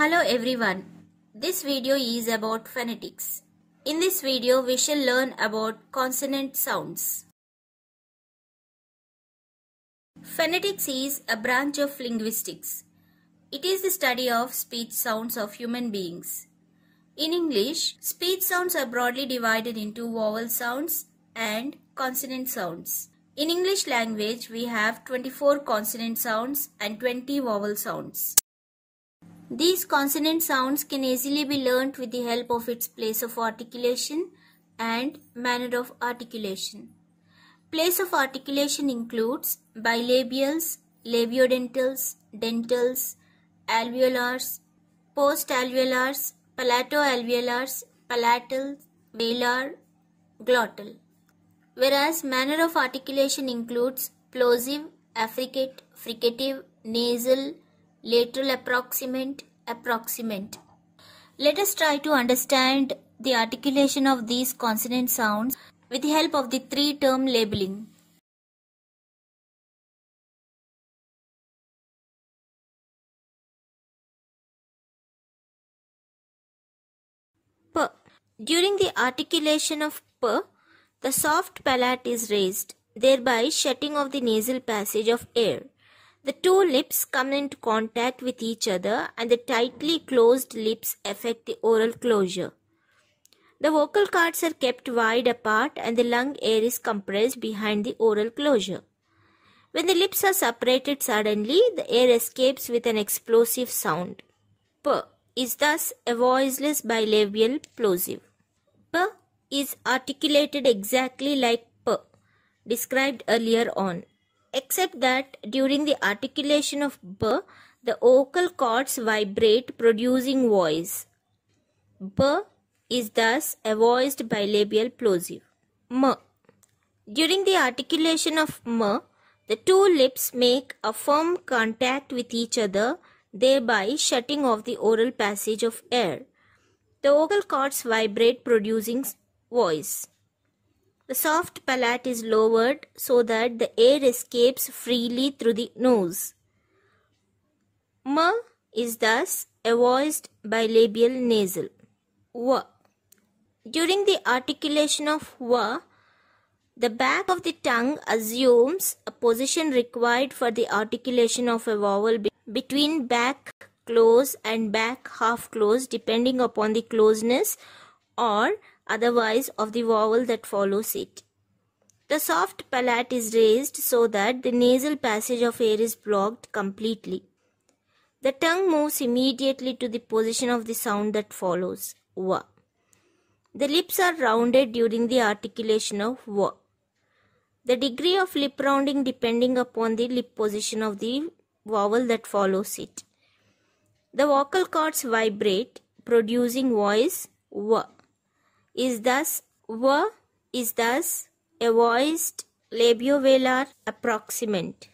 Hello everyone. This video is about phonetics. In this video we shall learn about consonant sounds. Phonetics is a branch of linguistics. It is the study of speech sounds of human beings. In English, speech sounds are broadly divided into vowel sounds and consonant sounds. In English language, we have 24 consonant sounds and 20 vowel sounds. These consonant sounds can easily be learnt with the help of its place of articulation and manner of articulation. Place of articulation includes bilabials, labiodentals, dentals, alveolars, postalveolars, palatoalveolars, palatal, velar, glottal. Whereas manner of articulation includes plosive, affricate, fricative, nasal, lateral approximant, approximant. Let us try to understand the articulation of these consonant sounds with the help of the three-term labeling. P. During the articulation of P, the soft palate is raised, thereby shutting off the nasal passage of air. The two lips come into contact with each other and the tightly closed lips affect the oral closure. The vocal cords are kept wide apart and the lung air is compressed behind the oral closure. When the lips are separated suddenly, the air escapes with an explosive sound. P is thus a voiceless bilabial plosive. P is articulated exactly like P, described earlier on except that during the articulation of b, the vocal cords vibrate producing voice. B is thus a voiced bilabial plosive. M. During the articulation of m, the two lips make a firm contact with each other, thereby shutting off the oral passage of air. The vocal cords vibrate producing voice. The soft palate is lowered so that the air escapes freely through the nose. M is thus voiced bilabial nasal. W. During the articulation of W, the back of the tongue assumes a position required for the articulation of a vowel between back close and back half close depending upon the closeness or otherwise of the vowel that follows it. The soft palate is raised so that the nasal passage of air is blocked completely. The tongue moves immediately to the position of the sound that follows, wa. The lips are rounded during the articulation of wa. The degree of lip rounding depending upon the lip position of the vowel that follows it. The vocal cords vibrate, producing voice wa is thus /v/ is thus a voiced labiovelar approximant.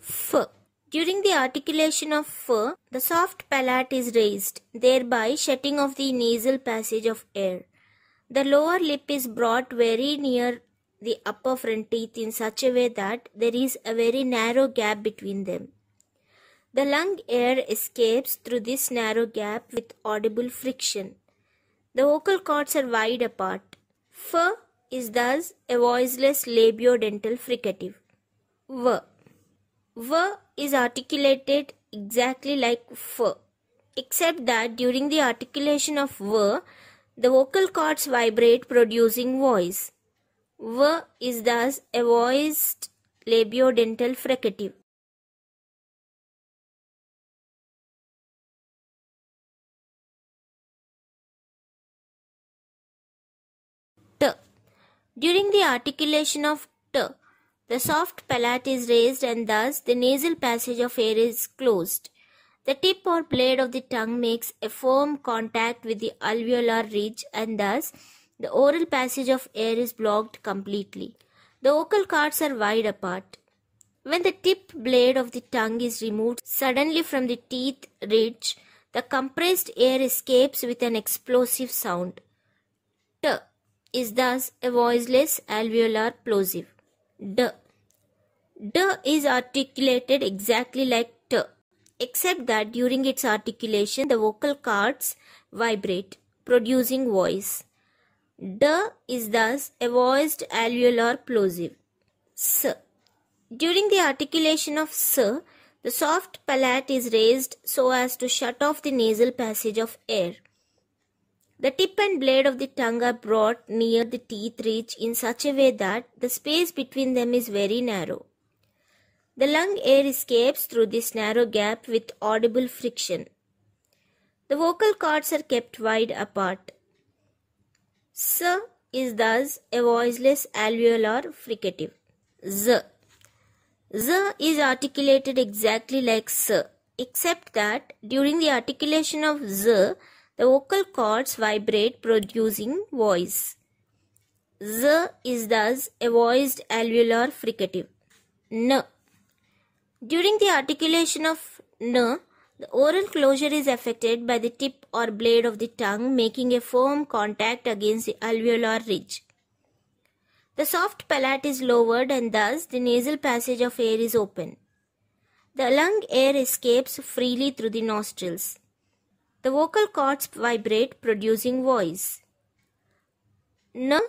F. During the articulation of F, the soft palate is raised, thereby shutting off the nasal passage of air. The lower lip is brought very near the upper front teeth in such a way that there is a very narrow gap between them. The lung air escapes through this narrow gap with audible friction. The vocal cords are wide apart. F is thus a voiceless labiodental fricative. V. V is articulated exactly like F, except that during the articulation of V, the vocal cords vibrate producing voice. V is thus a voiced labiodental fricative. T. During the articulation of T, the soft palate is raised and thus the nasal passage of air is closed. The tip or blade of the tongue makes a firm contact with the alveolar ridge and thus the oral passage of air is blocked completely. The vocal cords are wide apart. When the tip blade of the tongue is removed suddenly from the teeth ridge, the compressed air escapes with an explosive sound. T is thus a voiceless alveolar plosive. D. D is articulated exactly like T, except that during its articulation the vocal cords vibrate, producing voice. D is thus a voiced alveolar plosive. S. During the articulation of S, the soft palate is raised so as to shut off the nasal passage of air. The tip and blade of the tongue are brought near the teeth ridge in such a way that the space between them is very narrow. The lung air escapes through this narrow gap with audible friction. The vocal cords are kept wide apart. S is thus a voiceless alveolar fricative. Z. Z is articulated exactly like S, except that during the articulation of Z, the vocal cords vibrate producing voice. Z is thus a voiced alveolar fricative. N. During the articulation of N, the oral closure is affected by the tip or blade of the tongue making a firm contact against the alveolar ridge. The soft palate is lowered and thus the nasal passage of air is open. The lung air escapes freely through the nostrils. The vocal cords vibrate producing voice. N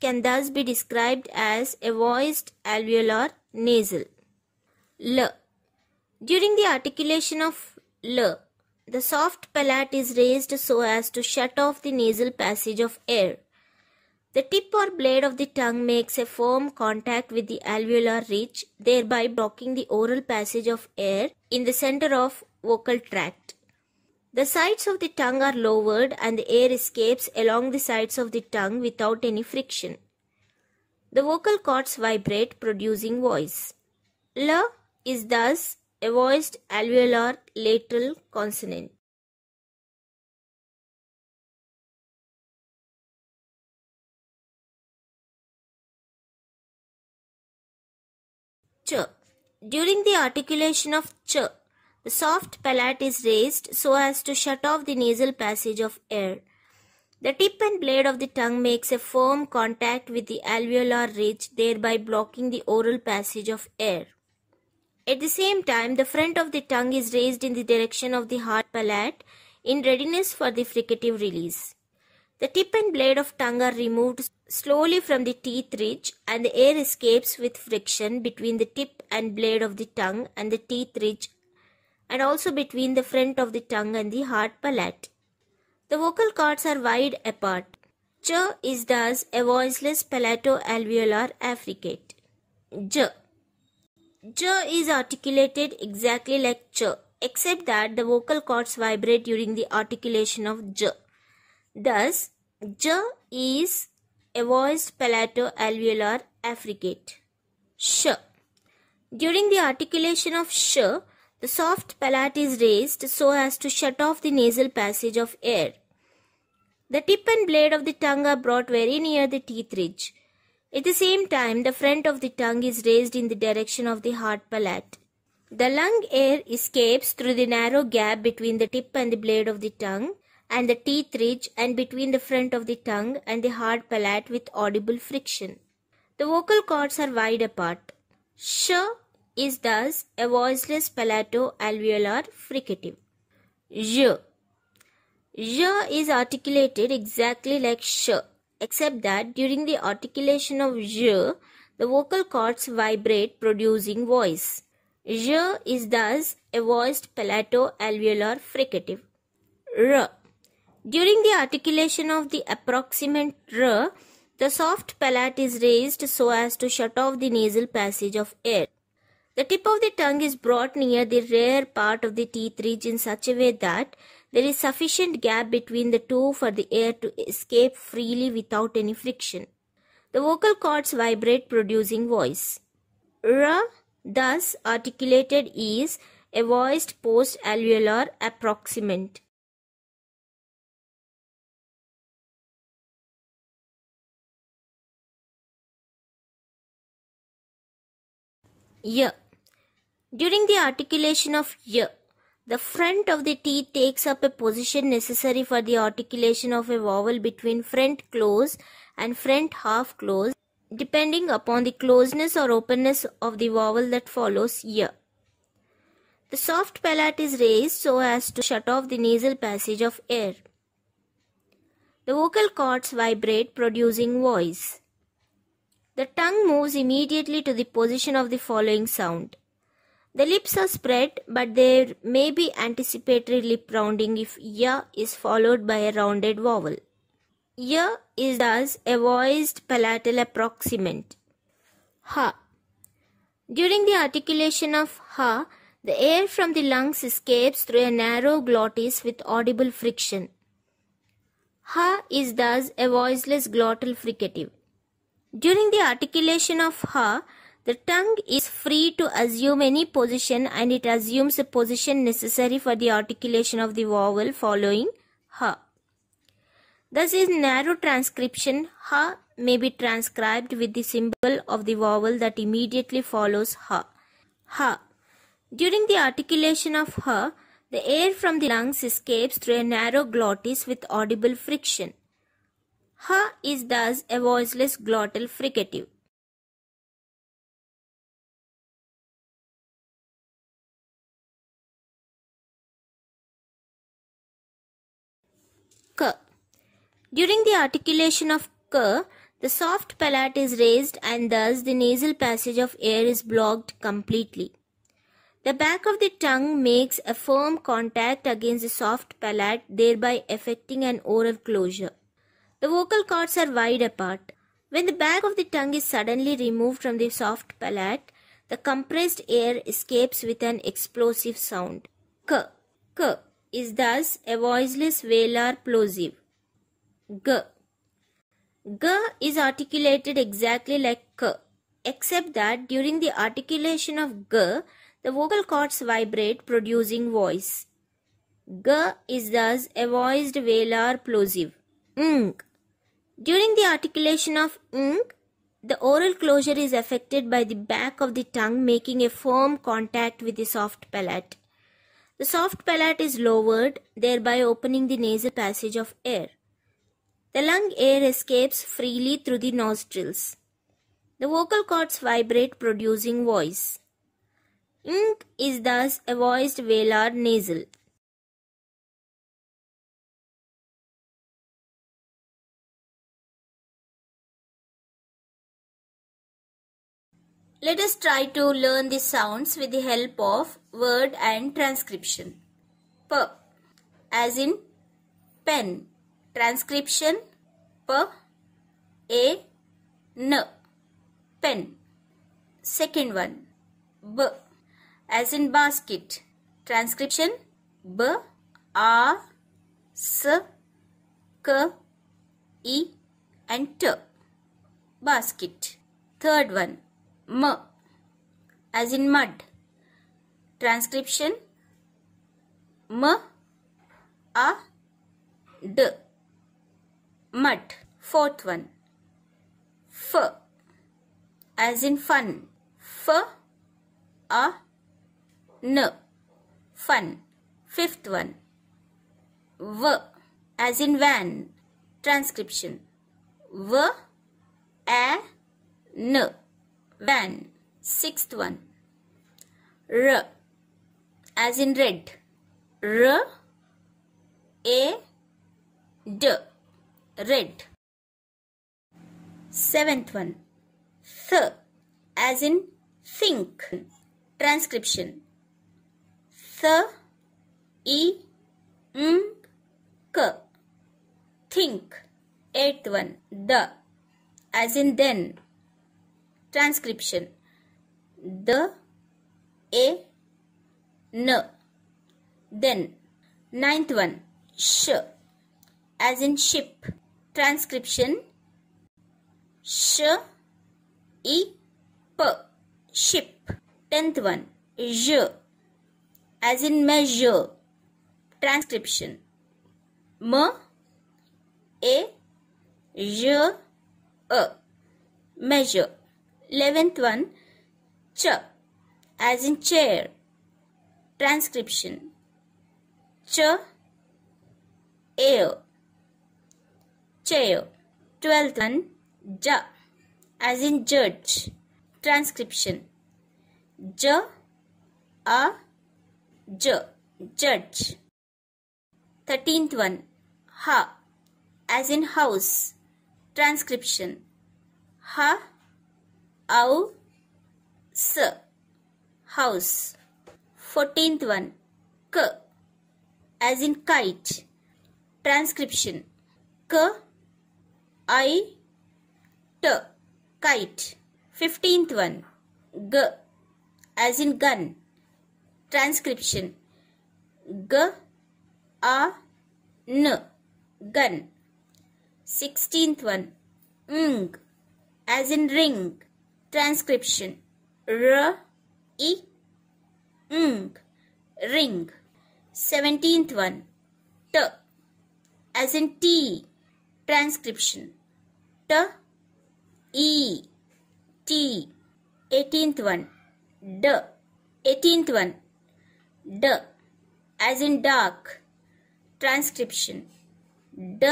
can thus be described as a voiced alveolar nasal. L. During the articulation of L. The soft palate is raised so as to shut off the nasal passage of air. The tip or blade of the tongue makes a firm contact with the alveolar ridge, thereby blocking the oral passage of air in the center of vocal tract. The sides of the tongue are lowered and the air escapes along the sides of the tongue without any friction. The vocal cords vibrate, producing voice. L is thus a voiced alveolar lateral consonant. Ch. During the articulation of ch, the soft palate is raised so as to shut off the nasal passage of air. The tip and blade of the tongue makes a firm contact with the alveolar ridge, thereby blocking the oral passage of air. At the same time, the front of the tongue is raised in the direction of the hard palate in readiness for the fricative release. The tip and blade of tongue are removed slowly from the teeth ridge and the air escapes with friction between the tip and blade of the tongue and the teeth ridge and also between the front of the tongue and the hard palate. The vocal cords are wide apart. Ch is thus a voiceless palato alveolar affricate. J. J is articulated exactly like Ch, except that the vocal cords vibrate during the articulation of J. Thus, J is a voiced palato-alveolar affricate. Sh. During the articulation of sh, the soft palate is raised so as to shut off the nasal passage of air. The tip and blade of the tongue are brought very near the teeth ridge. At the same time, the front of the tongue is raised in the direction of the hard palate. The lung air escapes through the narrow gap between the tip and the blade of the tongue and the teeth ridge and between the front of the tongue and the hard palate with audible friction. The vocal cords are wide apart. Sh is thus a voiceless palato alveolar fricative. J. J is articulated exactly like sh except that during the articulation of zh, the vocal cords vibrate producing voice. Zh is thus a voiced palato-alveolar fricative. R. During the articulation of the approximant R, the soft palate is raised so as to shut off the nasal passage of air. The tip of the tongue is brought near the rear part of the teeth ridge in such a way that there is sufficient gap between the two for the air to escape freely without any friction. The vocal cords vibrate producing voice. R thus articulated is a voiced post-alveolar approximant. Y. During the articulation of Y, the front of the teeth takes up a position necessary for the articulation of a vowel between front close and front half close depending upon the closeness or openness of the vowel that follows here. The soft palate is raised so as to shut off the nasal passage of air. The vocal cords vibrate producing voice. The tongue moves immediately to the position of the following sound. The lips are spread, but there may be anticipatory lip rounding if ya is followed by a rounded vowel. Ya is thus a voiced palatal approximant. Ha. During the articulation of ha, the air from the lungs escapes through a narrow glottis with audible friction. Ha is thus a voiceless glottal fricative. During the articulation of ha, the tongue is free to assume any position and it assumes a position necessary for the articulation of the vowel following ha. Thus in narrow transcription, ha may be transcribed with the symbol of the vowel that immediately follows ha. Ha. During the articulation of ha, the air from the lungs escapes through a narrow glottis with audible friction. Ha is thus a voiceless glottal fricative. cur. During the articulation of k, the soft palate is raised and thus the nasal passage of air is blocked completely. The back of the tongue makes a firm contact against the soft palate, thereby affecting an oral closure. The vocal cords are wide apart. When the back of the tongue is suddenly removed from the soft palate, the compressed air escapes with an explosive sound. K, k is thus a voiceless velar plosive. G. G is articulated exactly like K, except that during the articulation of G, the vocal cords vibrate producing voice. G is thus a voiced velar plosive. Ng. During the articulation of ng, the oral closure is affected by the back of the tongue making a firm contact with the soft palate. The soft palate is lowered, thereby opening the nasal passage of air. The lung air escapes freely through the nostrils. The vocal cords vibrate, producing voice. Ink is thus a voiced velar nasal. Let us try to learn the sounds with the help of word and transcription. P as in pen. Transcription P A N pen. Second one B as in basket. Transcription B A S K E and T basket. Third one M as in mud Transcription m a d mut fourth one f as in fun f a n fun fifth one v as in van transcription v a n van sixth one r as in red. R A D red. Seventh one. Th as in think. Transcription. Th e m k think. Eighth one. The as in then. Transcription. The A N. Then, ninth one, Sh. As in ship. Transcription, Sh. E. P. Ship. Tenth one, J. As in measure. Transcription, M. A. J. A. Measure. Eleventh one, Ch. As in chair transcription. Ch, air, chair. Twelfth one, j, as in judge. Transcription. J, a, j, judge. Thirteenth one, ha, as in house. Transcription. Ha, au, s, house. Fourteenth one, k, as in kite. Transcription, k, i, t, kite. Fifteenth one, g, as in gun. Transcription, g, a, n, gun. Sixteenth one, ng, as in ring. Transcription, r, i, ung, ring. Seventeenth one, t, as in T, transcription. T, E, T. Eighteenth one, D. Eighteenth one, D, as in dark, transcription. D,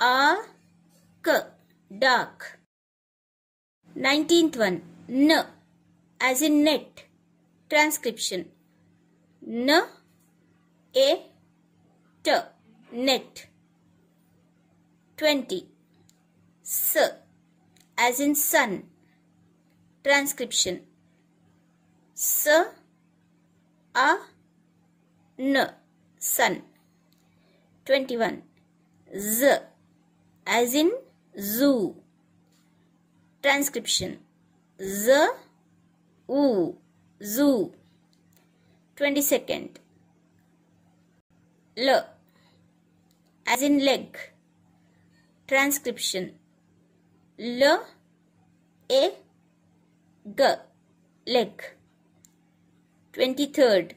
A, K, dark. Nineteenth one, N, as in net transcription n a t net 20 s as in sun transcription s a n sun 21 z as in zoo transcription z u zoo 22nd l as in leg transcription l a g leg 23rd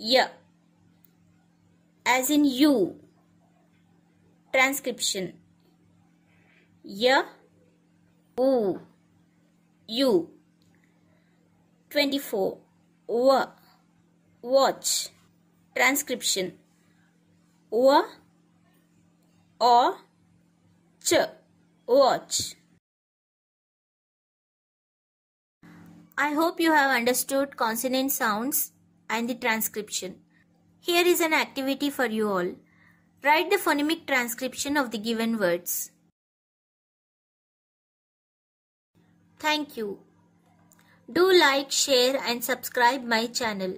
y as in you transcription Y u u you 24. Wa, watch. Transcription. Wa, or, ch, watch. I hope you have understood consonant sounds and the transcription. Here is an activity for you all. Write the phonemic transcription of the given words. Thank you. Do like, share and subscribe my channel.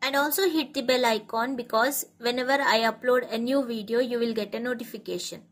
And also hit the bell icon because whenever I upload a new video, you will get a notification.